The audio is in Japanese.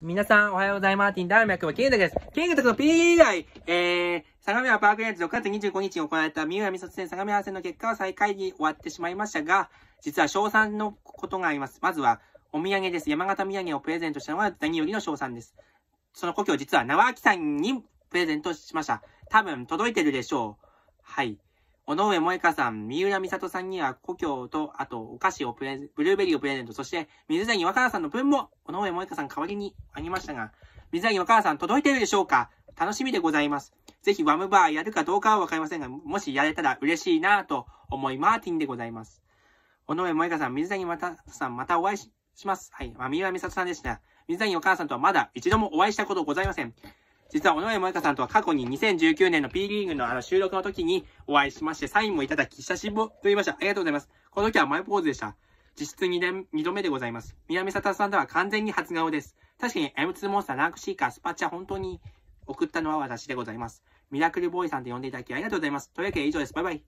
皆さん、おはようございます。ティンダーミャクはケンタです。ケンタとの P 以外、えー、相模原パークレンズ6月25日に行われた三浦美卒戦相模原戦の結果は再会に終わってしまいましたが、実は賞賛のことがあります。まずは、お土産です。山形土産をプレゼントしたのは何よりの賞賛です。その故郷、実は縄明さんにプレゼントしました。多分、届いてるでしょう。はい。尾上萌香さん、三浦美里さんには故郷と、あとお菓子をプレブルーベリーをプレゼント、そして水谷若菜さんの分も、尾上萌香さん代わりにあげましたが、水谷若菜さん届いているでしょうか楽しみでございます。ぜひワムバーやるかどうかはわかりませんが、もしやれたら嬉しいなと思いマーティンでございます。尾上萌香さん、水谷若菜さん、またお会いします。はい、まあ、三浦美里さんでした。水谷若菜さんとはまだ一度もお会いしたことございません。実は野上萌香さんとは過去に2019年の P リーグのあの収録の時にお会いしまして、サインもいただき、久しぶりと言いました。ありがとうございます。この時はマイポーズでした。実質 2, 年2度目でございます。南里さんとは完全に初顔です。確かに M2 モンスター、ランクシーカー、スパチャ、本当に送ったのは私でございます。ミラクルボーイさんで呼んでいただきありがとうございます。というわけで以上です。バイバイ。